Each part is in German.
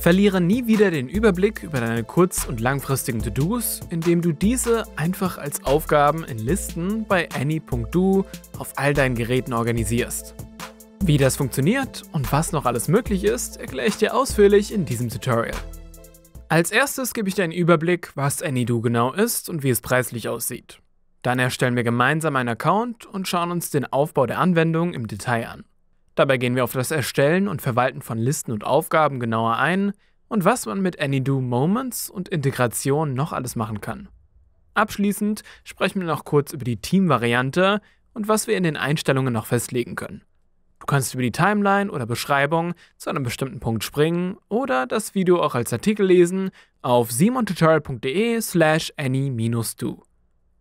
Verliere nie wieder den Überblick über deine kurz- und langfristigen To-Dos, indem du diese einfach als Aufgaben in Listen bei any.do auf all deinen Geräten organisierst. Wie das funktioniert und was noch alles möglich ist, erkläre ich dir ausführlich in diesem Tutorial. Als erstes gebe ich dir einen Überblick, was AnyDo genau ist und wie es preislich aussieht. Dann erstellen wir gemeinsam einen Account und schauen uns den Aufbau der Anwendung im Detail an. Dabei gehen wir auf das Erstellen und Verwalten von Listen und Aufgaben genauer ein und was man mit AnyDo Moments und Integration noch alles machen kann. Abschließend sprechen wir noch kurz über die Team-Variante und was wir in den Einstellungen noch festlegen können. Du kannst über die Timeline oder Beschreibung zu einem bestimmten Punkt springen oder das Video auch als Artikel lesen auf simontutorial.de slash any do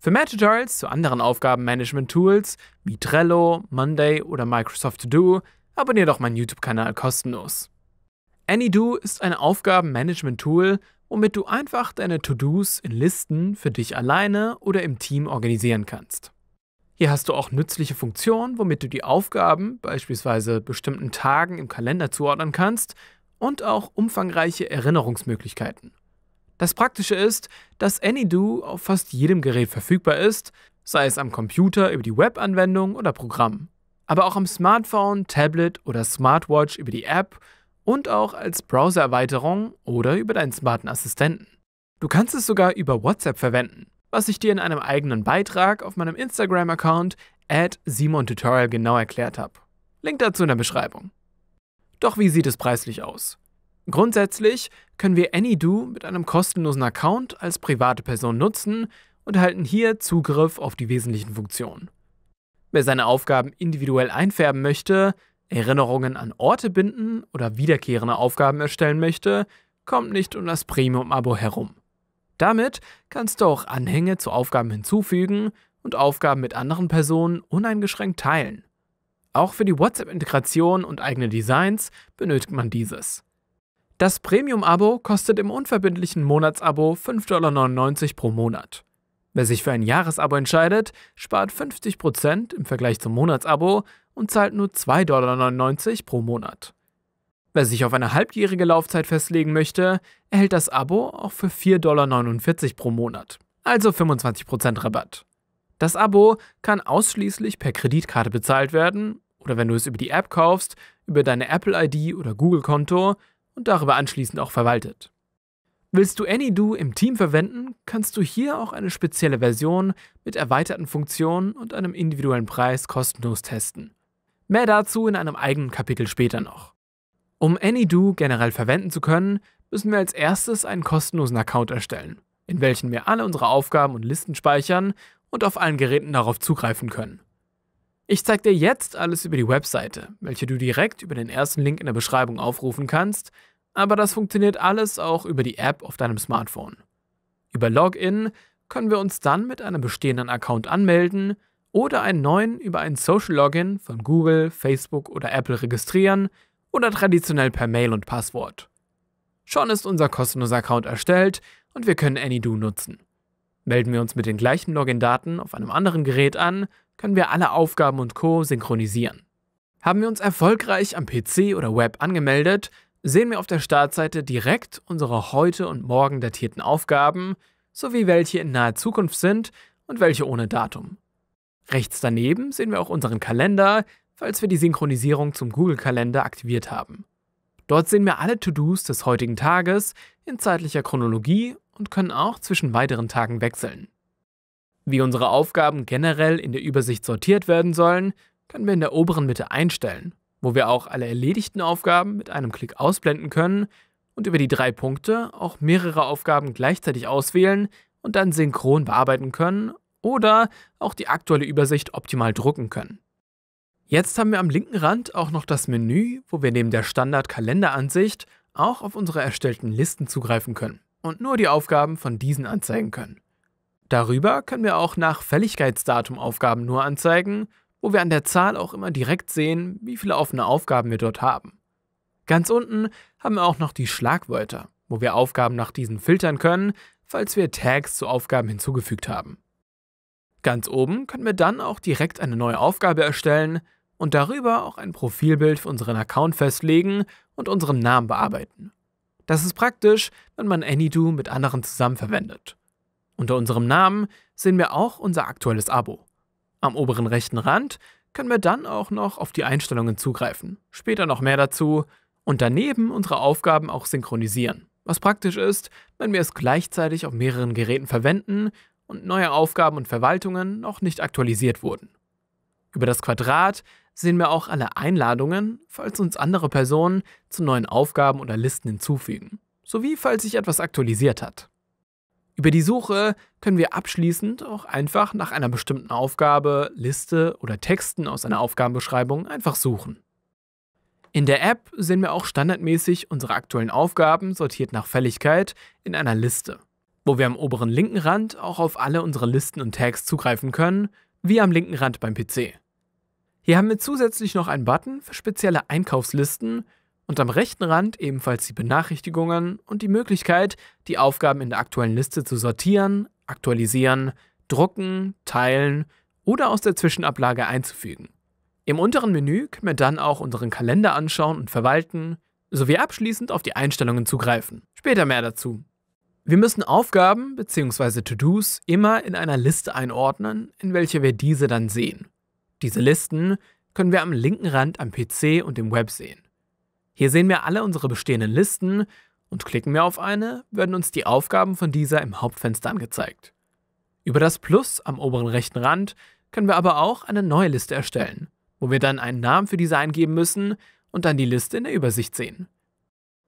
für mehr Tutorials zu anderen Aufgabenmanagement-Tools wie Trello, Monday oder Microsoft To Do abonniere doch meinen YouTube-Kanal kostenlos. AnyDo ist ein Aufgabenmanagement-Tool, womit du einfach deine To-Dos in Listen für dich alleine oder im Team organisieren kannst. Hier hast du auch nützliche Funktionen, womit du die Aufgaben beispielsweise bestimmten Tagen im Kalender zuordnen kannst und auch umfangreiche Erinnerungsmöglichkeiten. Das Praktische ist, dass AnyDo auf fast jedem Gerät verfügbar ist, sei es am Computer über die Webanwendung oder Programm, aber auch am Smartphone, Tablet oder Smartwatch über die App und auch als Browsererweiterung oder über deinen smarten Assistenten. Du kannst es sogar über WhatsApp verwenden, was ich dir in einem eigenen Beitrag auf meinem Instagram-Account at SimonTutorial genau erklärt habe. Link dazu in der Beschreibung. Doch wie sieht es preislich aus? Grundsätzlich können wir AnyDo mit einem kostenlosen Account als private Person nutzen und erhalten hier Zugriff auf die wesentlichen Funktionen. Wer seine Aufgaben individuell einfärben möchte, Erinnerungen an Orte binden oder wiederkehrende Aufgaben erstellen möchte, kommt nicht um das Premium-Abo herum. Damit kannst du auch Anhänge zu Aufgaben hinzufügen und Aufgaben mit anderen Personen uneingeschränkt teilen. Auch für die WhatsApp-Integration und eigene Designs benötigt man dieses. Das Premium-Abo kostet im unverbindlichen Monatsabo 5,99 Dollar pro Monat. Wer sich für ein Jahresabo entscheidet, spart 50% im Vergleich zum Monatsabo und zahlt nur 2,99 Dollar pro Monat. Wer sich auf eine halbjährige Laufzeit festlegen möchte, erhält das Abo auch für 4,49 Dollar pro Monat, also 25% Rabatt. Das Abo kann ausschließlich per Kreditkarte bezahlt werden oder wenn du es über die App kaufst, über deine Apple-ID oder Google-Konto und darüber anschließend auch verwaltet. Willst du AnyDo im Team verwenden, kannst du hier auch eine spezielle Version mit erweiterten Funktionen und einem individuellen Preis kostenlos testen. Mehr dazu in einem eigenen Kapitel später noch. Um AnyDo generell verwenden zu können, müssen wir als erstes einen kostenlosen Account erstellen, in welchen wir alle unsere Aufgaben und Listen speichern und auf allen Geräten darauf zugreifen können. Ich zeige dir jetzt alles über die Webseite, welche du direkt über den ersten Link in der Beschreibung aufrufen kannst, aber das funktioniert alles auch über die App auf deinem Smartphone. Über Login können wir uns dann mit einem bestehenden Account anmelden oder einen neuen über einen Social Login von Google, Facebook oder Apple registrieren oder traditionell per Mail und Passwort. Schon ist unser kostenloser Account erstellt und wir können AnyDo nutzen. Melden wir uns mit den gleichen Login-Daten auf einem anderen Gerät an, können wir alle Aufgaben und Co. synchronisieren. Haben wir uns erfolgreich am PC oder Web angemeldet, sehen wir auf der Startseite direkt unsere heute und morgen datierten Aufgaben sowie welche in naher Zukunft sind und welche ohne Datum. Rechts daneben sehen wir auch unseren Kalender, falls wir die Synchronisierung zum Google-Kalender aktiviert haben. Dort sehen wir alle To-Dos des heutigen Tages in zeitlicher Chronologie und können auch zwischen weiteren Tagen wechseln. Wie unsere Aufgaben generell in der Übersicht sortiert werden sollen, können wir in der oberen Mitte einstellen, wo wir auch alle erledigten Aufgaben mit einem Klick ausblenden können und über die drei Punkte auch mehrere Aufgaben gleichzeitig auswählen und dann synchron bearbeiten können oder auch die aktuelle Übersicht optimal drucken können. Jetzt haben wir am linken Rand auch noch das Menü, wo wir neben der Standard-Kalenderansicht auch auf unsere erstellten Listen zugreifen können und nur die Aufgaben von diesen anzeigen können. Darüber können wir auch nach Fälligkeitsdatum Aufgaben nur anzeigen, wo wir an der Zahl auch immer direkt sehen, wie viele offene Aufgaben wir dort haben. Ganz unten haben wir auch noch die Schlagwörter, wo wir Aufgaben nach diesen filtern können, falls wir Tags zu Aufgaben hinzugefügt haben. Ganz oben können wir dann auch direkt eine neue Aufgabe erstellen und darüber auch ein Profilbild für unseren Account festlegen und unseren Namen bearbeiten. Das ist praktisch, wenn man AnyDo mit anderen zusammen verwendet. Unter unserem Namen sehen wir auch unser aktuelles Abo. Am oberen rechten Rand können wir dann auch noch auf die Einstellungen zugreifen, später noch mehr dazu und daneben unsere Aufgaben auch synchronisieren, was praktisch ist, wenn wir es gleichzeitig auf mehreren Geräten verwenden und neue Aufgaben und Verwaltungen noch nicht aktualisiert wurden. Über das Quadrat sehen wir auch alle Einladungen, falls uns andere Personen zu neuen Aufgaben oder Listen hinzufügen, sowie falls sich etwas aktualisiert hat. Über die Suche können wir abschließend auch einfach nach einer bestimmten Aufgabe, Liste oder Texten aus einer Aufgabenbeschreibung einfach suchen. In der App sehen wir auch standardmäßig unsere aktuellen Aufgaben sortiert nach Fälligkeit in einer Liste, wo wir am oberen linken Rand auch auf alle unsere Listen und Tags zugreifen können, wie am linken Rand beim PC. Hier haben wir zusätzlich noch einen Button für spezielle Einkaufslisten und am rechten Rand ebenfalls die Benachrichtigungen und die Möglichkeit, die Aufgaben in der aktuellen Liste zu sortieren, aktualisieren, drucken, teilen oder aus der Zwischenablage einzufügen. Im unteren Menü können wir dann auch unseren Kalender anschauen und verwalten, sowie abschließend auf die Einstellungen zugreifen. Später mehr dazu. Wir müssen Aufgaben bzw. To-Dos immer in einer Liste einordnen, in welcher wir diese dann sehen. Diese Listen können wir am linken Rand am PC und im Web sehen. Hier sehen wir alle unsere bestehenden Listen und klicken wir auf eine, werden uns die Aufgaben von dieser im Hauptfenster angezeigt. Über das Plus am oberen rechten Rand können wir aber auch eine neue Liste erstellen, wo wir dann einen Namen für diese eingeben müssen und dann die Liste in der Übersicht sehen.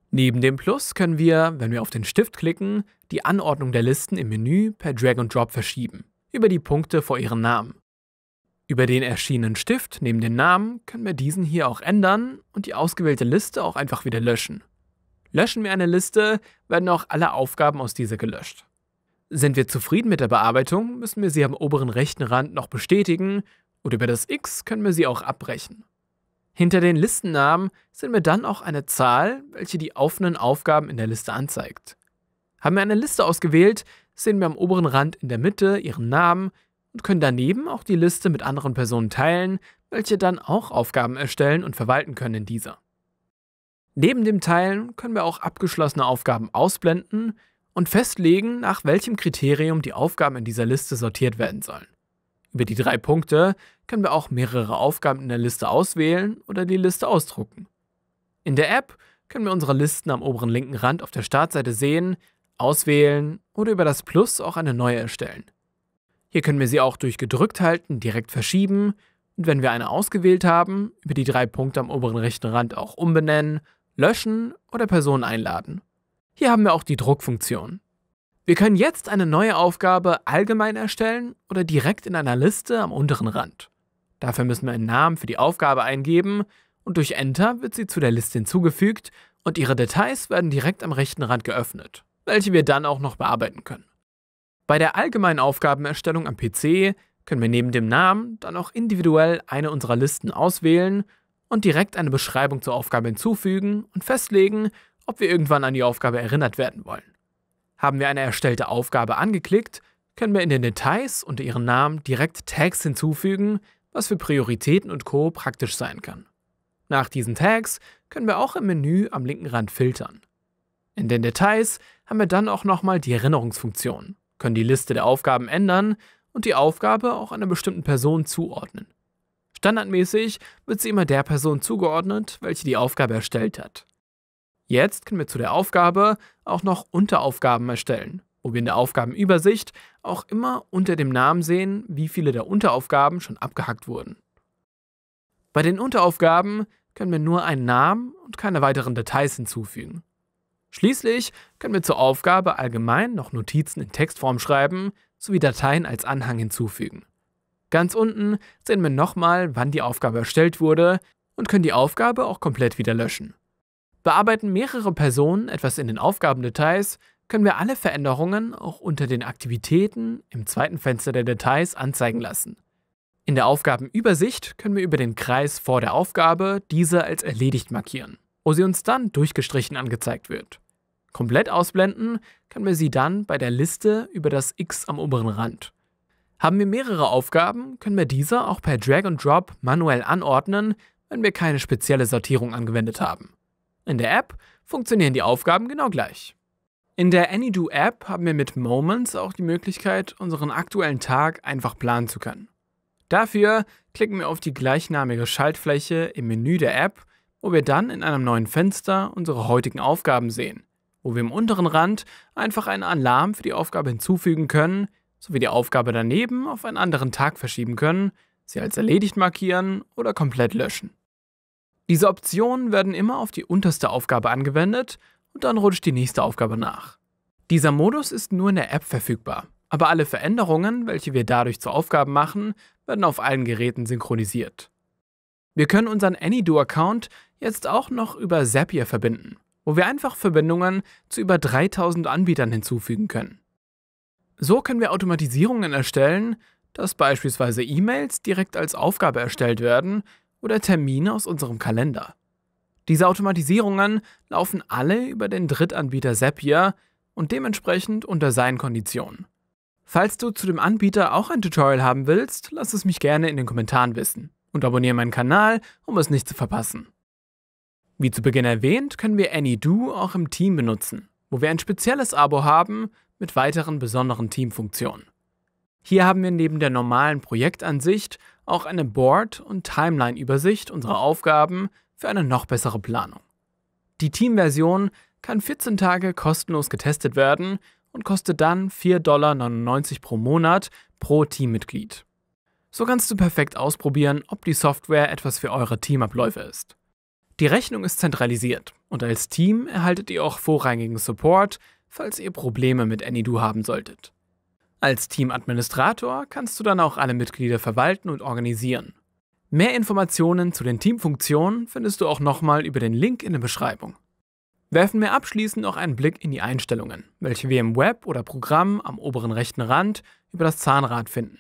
Neben dem Plus können wir, wenn wir auf den Stift klicken, die Anordnung der Listen im Menü per Drag and Drop verschieben, über die Punkte vor ihren Namen. Über den erschienenen Stift neben den Namen können wir diesen hier auch ändern und die ausgewählte Liste auch einfach wieder löschen. Löschen wir eine Liste, werden auch alle Aufgaben aus dieser gelöscht. Sind wir zufrieden mit der Bearbeitung, müssen wir sie am oberen rechten Rand noch bestätigen und über das X können wir sie auch abbrechen. Hinter den Listennamen sind wir dann auch eine Zahl, welche die offenen Aufgaben in der Liste anzeigt. Haben wir eine Liste ausgewählt, sehen wir am oberen Rand in der Mitte ihren Namen, und können daneben auch die Liste mit anderen Personen teilen, welche dann auch Aufgaben erstellen und verwalten können in dieser. Neben dem Teilen können wir auch abgeschlossene Aufgaben ausblenden und festlegen, nach welchem Kriterium die Aufgaben in dieser Liste sortiert werden sollen. Über die drei Punkte können wir auch mehrere Aufgaben in der Liste auswählen oder die Liste ausdrucken. In der App können wir unsere Listen am oberen linken Rand auf der Startseite sehen, auswählen oder über das Plus auch eine neue erstellen. Hier können wir sie auch durch gedrückt halten direkt verschieben und wenn wir eine ausgewählt haben, über die drei Punkte am oberen rechten Rand auch umbenennen, löschen oder Personen einladen. Hier haben wir auch die Druckfunktion. Wir können jetzt eine neue Aufgabe allgemein erstellen oder direkt in einer Liste am unteren Rand. Dafür müssen wir einen Namen für die Aufgabe eingeben und durch Enter wird sie zu der Liste hinzugefügt und ihre Details werden direkt am rechten Rand geöffnet, welche wir dann auch noch bearbeiten können. Bei der allgemeinen Aufgabenerstellung am PC können wir neben dem Namen dann auch individuell eine unserer Listen auswählen und direkt eine Beschreibung zur Aufgabe hinzufügen und festlegen, ob wir irgendwann an die Aufgabe erinnert werden wollen. Haben wir eine erstellte Aufgabe angeklickt, können wir in den Details unter ihrem Namen direkt Tags hinzufügen, was für Prioritäten und Co. praktisch sein kann. Nach diesen Tags können wir auch im Menü am linken Rand filtern. In den Details haben wir dann auch nochmal die Erinnerungsfunktion können die Liste der Aufgaben ändern und die Aufgabe auch einer bestimmten Person zuordnen. Standardmäßig wird sie immer der Person zugeordnet, welche die Aufgabe erstellt hat. Jetzt können wir zu der Aufgabe auch noch Unteraufgaben erstellen, wo wir in der Aufgabenübersicht auch immer unter dem Namen sehen, wie viele der Unteraufgaben schon abgehackt wurden. Bei den Unteraufgaben können wir nur einen Namen und keine weiteren Details hinzufügen. Schließlich können wir zur Aufgabe allgemein noch Notizen in Textform schreiben sowie Dateien als Anhang hinzufügen. Ganz unten sehen wir nochmal, wann die Aufgabe erstellt wurde und können die Aufgabe auch komplett wieder löschen. Bearbeiten mehrere Personen etwas in den Aufgabendetails, können wir alle Veränderungen auch unter den Aktivitäten im zweiten Fenster der Details anzeigen lassen. In der Aufgabenübersicht können wir über den Kreis vor der Aufgabe diese als erledigt markieren, wo sie uns dann durchgestrichen angezeigt wird. Komplett ausblenden können wir sie dann bei der Liste über das X am oberen Rand. Haben wir mehrere Aufgaben, können wir diese auch per Drag and Drop manuell anordnen, wenn wir keine spezielle Sortierung angewendet haben. In der App funktionieren die Aufgaben genau gleich. In der AnyDo App haben wir mit Moments auch die Möglichkeit, unseren aktuellen Tag einfach planen zu können. Dafür klicken wir auf die gleichnamige Schaltfläche im Menü der App, wo wir dann in einem neuen Fenster unsere heutigen Aufgaben sehen wo wir im unteren Rand einfach einen Alarm für die Aufgabe hinzufügen können, sowie die Aufgabe daneben auf einen anderen Tag verschieben können, sie als erledigt markieren oder komplett löschen. Diese Optionen werden immer auf die unterste Aufgabe angewendet und dann rutscht die nächste Aufgabe nach. Dieser Modus ist nur in der App verfügbar, aber alle Veränderungen, welche wir dadurch zu Aufgaben machen, werden auf allen Geräten synchronisiert. Wir können unseren AnyDo-Account jetzt auch noch über Zapier verbinden wo wir einfach Verbindungen zu über 3000 Anbietern hinzufügen können. So können wir Automatisierungen erstellen, dass beispielsweise E-Mails direkt als Aufgabe erstellt werden oder Termine aus unserem Kalender. Diese Automatisierungen laufen alle über den Drittanbieter Zapier und dementsprechend unter seinen Konditionen. Falls du zu dem Anbieter auch ein Tutorial haben willst, lass es mich gerne in den Kommentaren wissen und abonniere meinen Kanal, um es nicht zu verpassen. Wie zu Beginn erwähnt, können wir AnyDo auch im Team benutzen, wo wir ein spezielles Abo haben mit weiteren besonderen Teamfunktionen. Hier haben wir neben der normalen Projektansicht auch eine Board- und Timeline-Übersicht unserer Aufgaben für eine noch bessere Planung. Die Team-Version kann 14 Tage kostenlos getestet werden und kostet dann 4,99 Dollar pro Monat pro Teammitglied. So kannst du perfekt ausprobieren, ob die Software etwas für eure Teamabläufe ist. Die Rechnung ist zentralisiert und als Team erhaltet ihr auch vorrangigen Support, falls ihr Probleme mit AnyDo haben solltet. Als Teamadministrator kannst du dann auch alle Mitglieder verwalten und organisieren. Mehr Informationen zu den Teamfunktionen findest du auch nochmal über den Link in der Beschreibung. Werfen wir abschließend noch einen Blick in die Einstellungen, welche wir im Web oder Programm am oberen rechten Rand über das Zahnrad finden.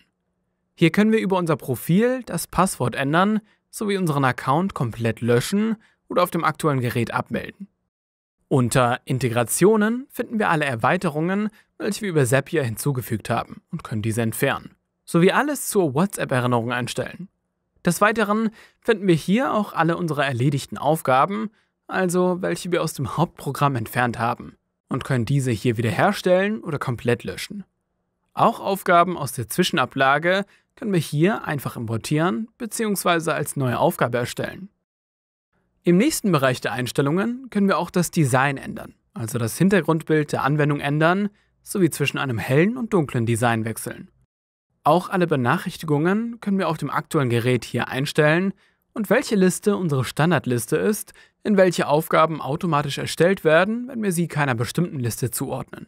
Hier können wir über unser Profil das Passwort ändern, sowie unseren Account komplett löschen oder auf dem aktuellen Gerät abmelden. Unter Integrationen finden wir alle Erweiterungen, welche wir über Zapier hinzugefügt haben und können diese entfernen, sowie alles zur WhatsApp-Erinnerung einstellen. Des Weiteren finden wir hier auch alle unsere erledigten Aufgaben, also welche wir aus dem Hauptprogramm entfernt haben, und können diese hier wiederherstellen oder komplett löschen. Auch Aufgaben aus der Zwischenablage können wir hier einfach importieren bzw. als neue Aufgabe erstellen. Im nächsten Bereich der Einstellungen können wir auch das Design ändern, also das Hintergrundbild der Anwendung ändern, sowie zwischen einem hellen und dunklen Design wechseln. Auch alle Benachrichtigungen können wir auf dem aktuellen Gerät hier einstellen und welche Liste unsere Standardliste ist, in welche Aufgaben automatisch erstellt werden, wenn wir sie keiner bestimmten Liste zuordnen.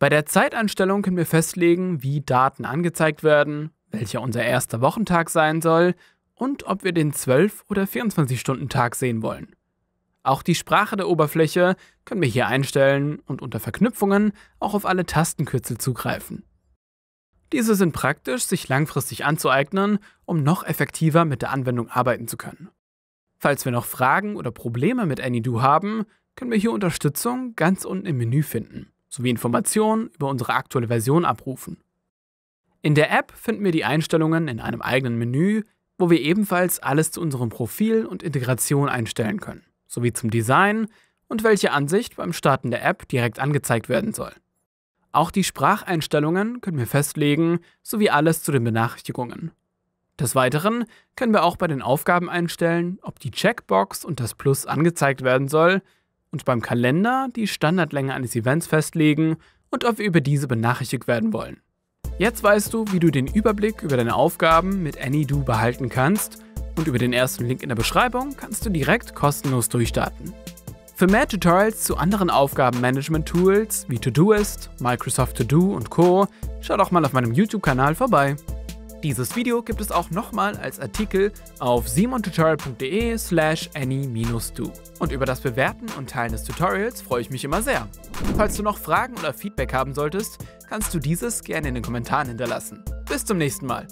Bei der Zeitanstellung können wir festlegen, wie Daten angezeigt werden, welcher unser erster Wochentag sein soll und ob wir den 12- oder 24-Stunden-Tag sehen wollen. Auch die Sprache der Oberfläche können wir hier einstellen und unter Verknüpfungen auch auf alle Tastenkürzel zugreifen. Diese sind praktisch, sich langfristig anzueignen, um noch effektiver mit der Anwendung arbeiten zu können. Falls wir noch Fragen oder Probleme mit AnyDo haben, können wir hier Unterstützung ganz unten im Menü finden sowie Informationen über unsere aktuelle Version abrufen. In der App finden wir die Einstellungen in einem eigenen Menü, wo wir ebenfalls alles zu unserem Profil und Integration einstellen können, sowie zum Design und welche Ansicht beim Starten der App direkt angezeigt werden soll. Auch die Spracheinstellungen können wir festlegen, sowie alles zu den Benachrichtigungen. Des Weiteren können wir auch bei den Aufgaben einstellen, ob die Checkbox und das Plus angezeigt werden soll und beim Kalender die Standardlänge eines Events festlegen und ob wir über diese benachrichtigt werden wollen. Jetzt weißt du, wie du den Überblick über deine Aufgaben mit AnyDo behalten kannst und über den ersten Link in der Beschreibung kannst du direkt kostenlos durchstarten. Für mehr Tutorials zu anderen Aufgabenmanagement-Tools wie Todoist, Microsoft To Do und Co. schau doch mal auf meinem YouTube-Kanal vorbei. Dieses Video gibt es auch nochmal als Artikel auf simontutorial.de slash any-du. Und über das Bewerten und Teilen des Tutorials freue ich mich immer sehr. Falls du noch Fragen oder Feedback haben solltest, kannst du dieses gerne in den Kommentaren hinterlassen. Bis zum nächsten Mal.